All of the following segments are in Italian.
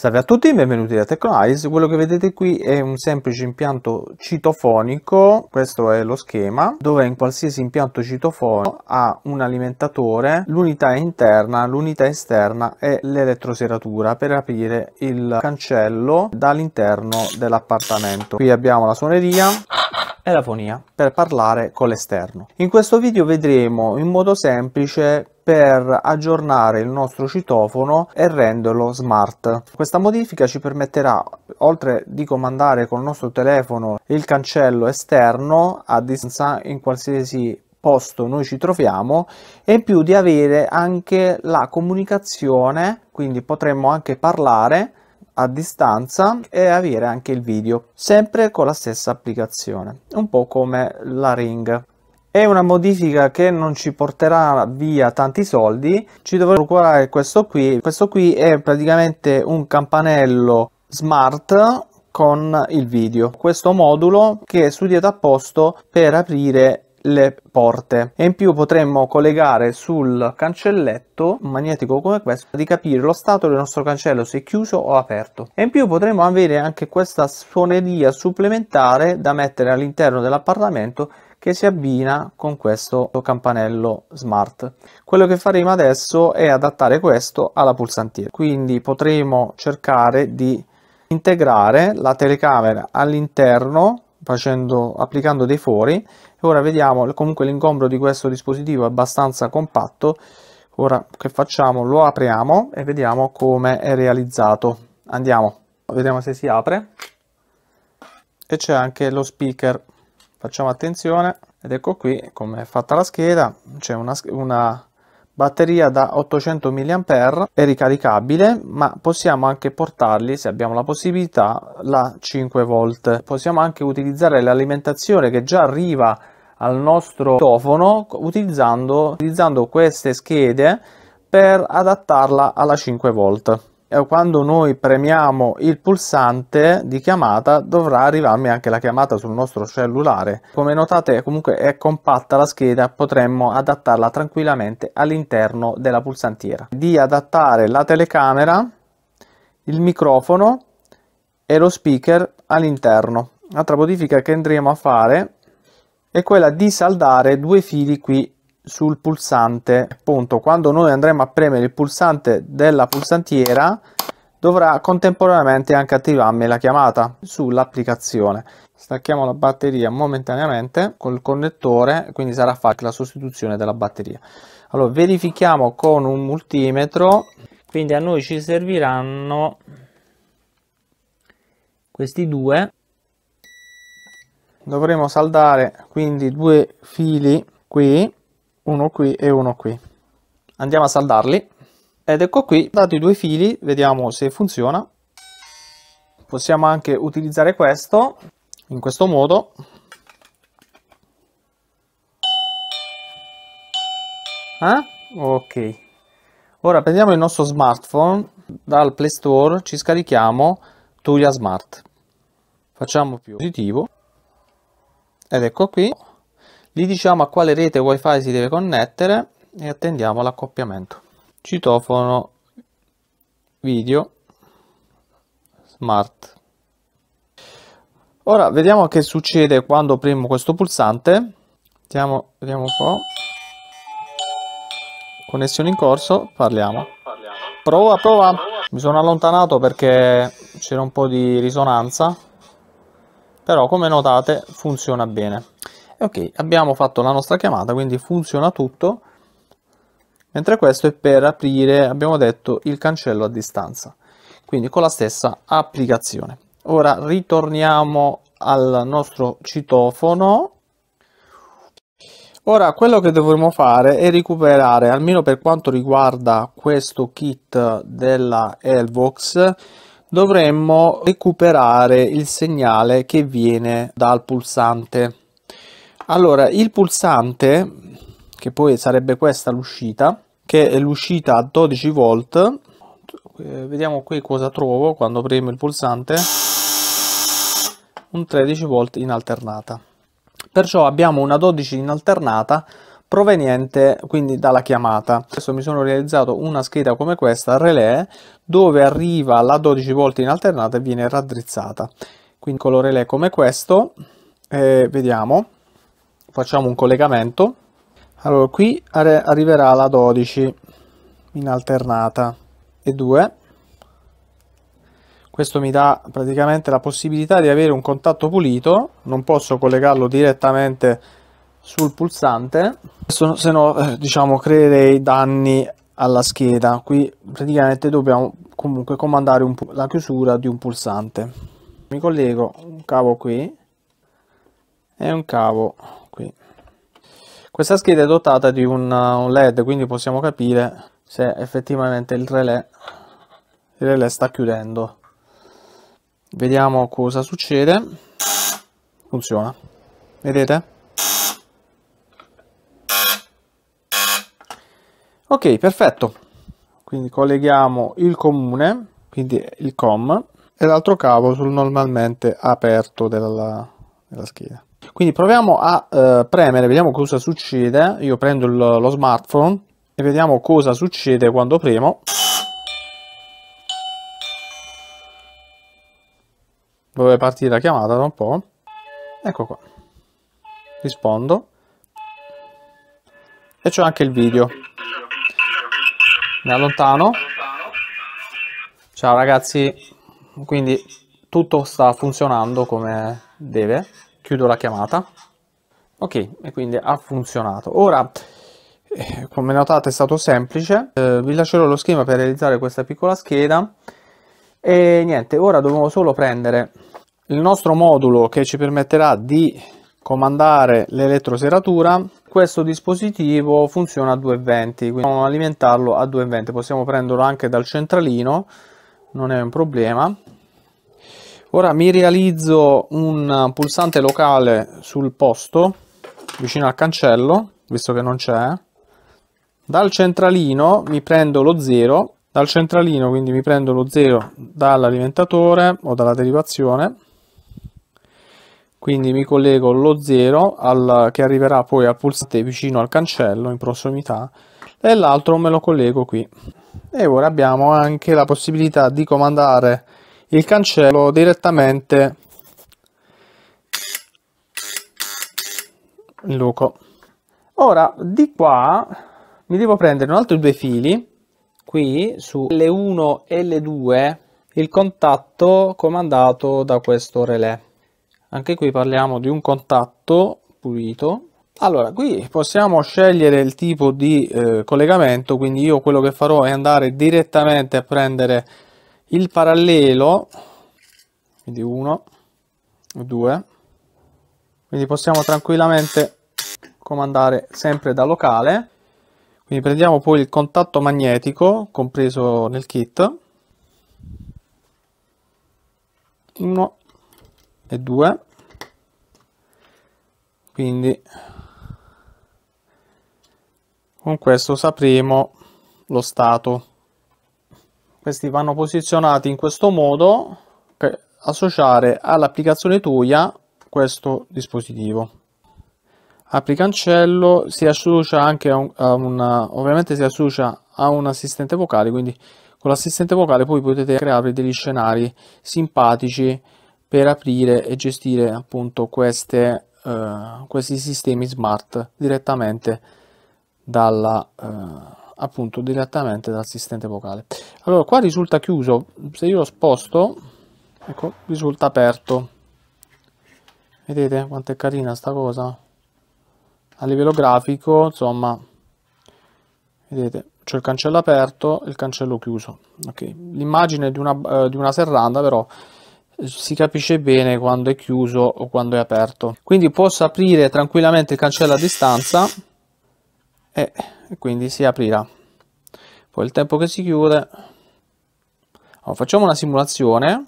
Salve a tutti, benvenuti da TechnoEyes. Quello che vedete qui è un semplice impianto citofonico, questo è lo schema, dove in qualsiasi impianto citofonico ha un alimentatore, l'unità interna, l'unità esterna e l'elettroseratura per aprire il cancello dall'interno dell'appartamento. Qui abbiamo la suoneria, e la fonia per parlare con l'esterno. In questo video vedremo in modo semplice per aggiornare il nostro citofono e renderlo smart. Questa modifica ci permetterà, oltre di comandare col nostro telefono il cancello esterno a distanza in qualsiasi posto noi ci troviamo e in più di avere anche la comunicazione, quindi potremmo anche parlare a distanza e avere anche il video sempre con la stessa applicazione un po come la ring è una modifica che non ci porterà via tanti soldi ci dovrò curare questo qui questo qui è praticamente un campanello smart con il video questo modulo che è studiato apposto per aprire le porte e in più potremmo collegare sul cancelletto magnetico come questo di capire lo stato del nostro cancello se è chiuso o aperto e in più potremmo avere anche questa suoneria supplementare da mettere all'interno dell'appartamento che si abbina con questo campanello smart. Quello che faremo adesso è adattare questo alla pulsantiera, quindi potremo cercare di integrare la telecamera all'interno facendo, applicando dei fori ora vediamo comunque l'ingombro di questo dispositivo è abbastanza compatto ora che facciamo lo apriamo e vediamo come è realizzato andiamo vediamo se si apre e c'è anche lo speaker facciamo attenzione ed ecco qui come è fatta la scheda c'è una, una batteria da 800 mAh è ricaricabile ma possiamo anche portarli se abbiamo la possibilità la 5 v possiamo anche utilizzare l'alimentazione che già arriva al nostro tofono utilizzando, utilizzando queste schede per adattarla alla 5 v eh, quando noi premiamo il pulsante di chiamata dovrà arrivarmi anche la chiamata sul nostro cellulare come notate comunque è compatta la scheda potremmo adattarla tranquillamente all'interno della pulsantiera di adattare la telecamera il microfono e lo speaker all'interno un'altra modifica che andremo a fare è quella di saldare due fili qui sul pulsante appunto quando noi andremo a premere il pulsante della pulsantiera dovrà contemporaneamente anche attivarmi la chiamata sull'applicazione stacchiamo la batteria momentaneamente col connettore quindi sarà fatta la sostituzione della batteria allora verifichiamo con un multimetro quindi a noi ci serviranno questi due dovremo saldare quindi due fili qui uno qui e uno qui. Andiamo a saldarli ed ecco qui, dati i due fili, vediamo se funziona. Possiamo anche utilizzare questo in questo modo. Eh? Ok. Ora prendiamo il nostro smartphone, dal Play Store ci scarichiamo Tuya Smart. Facciamo più positivo ed ecco qui gli diciamo a quale rete wifi si deve connettere e attendiamo l'accoppiamento. Citofono video smart. Ora vediamo che succede quando premo questo pulsante. Vediamo, vediamo un po'. Connessione in corso, parliamo. Prova, prova. Mi sono allontanato perché c'era un po' di risonanza. Però come notate funziona bene ok, abbiamo fatto la nostra chiamata, quindi funziona tutto. Mentre questo è per aprire, abbiamo detto, il cancello a distanza. Quindi con la stessa applicazione. Ora ritorniamo al nostro citofono. Ora quello che dovremo fare è recuperare, almeno per quanto riguarda questo kit della Elvox, dovremmo recuperare il segnale che viene dal pulsante. Allora, il pulsante, che poi sarebbe questa l'uscita, che è l'uscita a 12 volt, eh, vediamo qui cosa trovo quando premo il pulsante, un 13 volt in alternata. Perciò abbiamo una 12 in alternata proveniente quindi dalla chiamata. Adesso mi sono realizzato una scheda come questa, relè, dove arriva la 12 volt in alternata e viene raddrizzata. Quindi colore relè come questo, eh, vediamo, facciamo un collegamento allora qui arriverà la 12 in alternata e 2 questo mi dà praticamente la possibilità di avere un contatto pulito non posso collegarlo direttamente sul pulsante se no eh, diciamo creerei danni alla scheda qui praticamente dobbiamo comunque comandare la chiusura di un pulsante mi collego un cavo qui e un cavo qui. Questa scheda è dotata di uh, un, LED, quindi possiamo capire se effettivamente il relè, il relè sta chiudendo. Vediamo cosa succede. Funziona. Vedete? ok perfetto quindi colleghiamo il comune quindi il com e l'altro cavo sul normalmente aperto della, della scheda quindi proviamo a eh, premere, vediamo cosa succede. Io prendo il, lo smartphone e vediamo cosa succede quando premo. Dove partire la chiamata da un po'. Ecco qua. Rispondo. E c'è anche il video. Mi allontano. Ciao ragazzi. Quindi tutto sta funzionando come deve chiudo la chiamata ok e quindi ha funzionato ora eh, come notate è stato semplice eh, vi lascerò lo schema per realizzare questa piccola scheda e niente ora dobbiamo solo prendere il nostro modulo che ci permetterà di comandare l'elettroseratura questo dispositivo funziona a 220 quindi dobbiamo alimentarlo a 220 possiamo prenderlo anche dal centralino non è un problema Ora mi realizzo un pulsante locale sul posto, vicino al cancello, visto che non c'è. Dal centralino mi prendo lo 0, dal centralino quindi mi prendo lo 0 dall'alimentatore o dalla derivazione. Quindi mi collego lo 0 che arriverà poi al pulsante vicino al cancello in prossimità e l'altro me lo collego qui. E ora abbiamo anche la possibilità di comandare il cancello direttamente il luco. Ora di qua mi devo prendere un altro due fili qui su L1 e L2 il contatto comandato da questo relè. Anche qui parliamo di un contatto pulito. Allora, qui possiamo scegliere il tipo di eh, collegamento, quindi io quello che farò è andare direttamente a prendere il parallelo quindi 1 2 quindi possiamo tranquillamente comandare sempre da locale quindi prendiamo poi il contatto magnetico compreso nel kit 1 e 2 quindi con questo sapremo lo stato questi vanno posizionati in questo modo per associare all'applicazione Tuya questo dispositivo apri cancello si associa anche a, un, a una ovviamente si associa a un assistente vocale quindi con l'assistente vocale poi potete creare degli scenari simpatici per aprire e gestire appunto queste, eh, questi sistemi smart direttamente dalla eh, appunto direttamente dall'assistente vocale. Allora qua risulta chiuso, se io lo sposto, ecco, risulta aperto. Vedete quanto è carina sta cosa? A livello grafico, insomma, vedete, c'è il cancello aperto e il cancello chiuso. Okay. L'immagine di, eh, di una serranda però si capisce bene quando è chiuso o quando è aperto. Quindi posso aprire tranquillamente il cancello a distanza e e quindi si aprirà poi il tempo che si chiude allora, facciamo una simulazione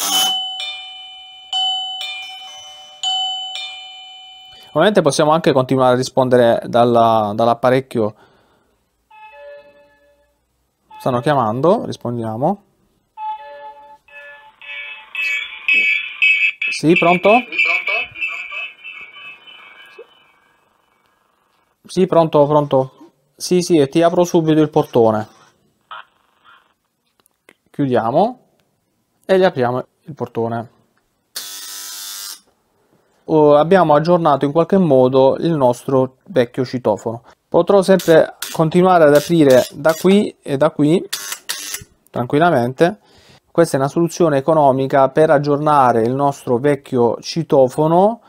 ovviamente possiamo anche continuare a rispondere dall'apparecchio dall stanno chiamando rispondiamo sì pronto? Sì, pronto, pronto. Sì, sì, e ti apro subito il portone. Chiudiamo e riapriamo il portone. Oh, abbiamo aggiornato in qualche modo il nostro vecchio citofono. Potrò sempre continuare ad aprire da qui e da qui tranquillamente. Questa è una soluzione economica per aggiornare il nostro vecchio citofono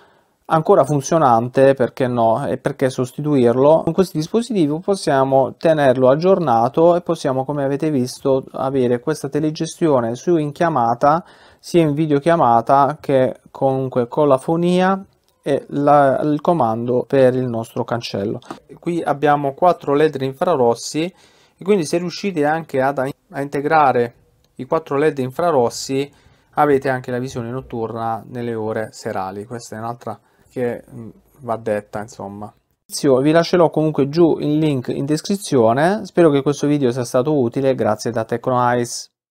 ancora funzionante, perché no, e perché sostituirlo. Con questo dispositivo possiamo tenerlo aggiornato e possiamo, come avete visto, avere questa telegestione su in chiamata, sia in videochiamata che comunque con la fonia e la, il comando per il nostro cancello. Qui abbiamo quattro led infrarossi e quindi se riuscite anche ad, a integrare i quattro led infrarossi avete anche la visione notturna nelle ore serali. Questa è un'altra che mm, va detta, insomma. Vi lascerò comunque giù il link in descrizione, spero che questo video sia stato utile, grazie da TecnoIce.